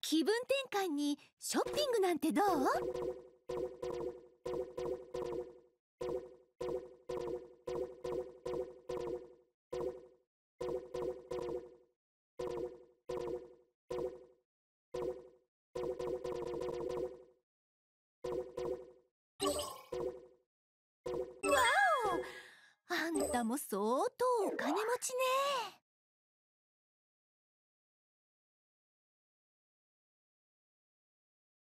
気分転換にショッピングなんてどうあんたも相当お金持ちね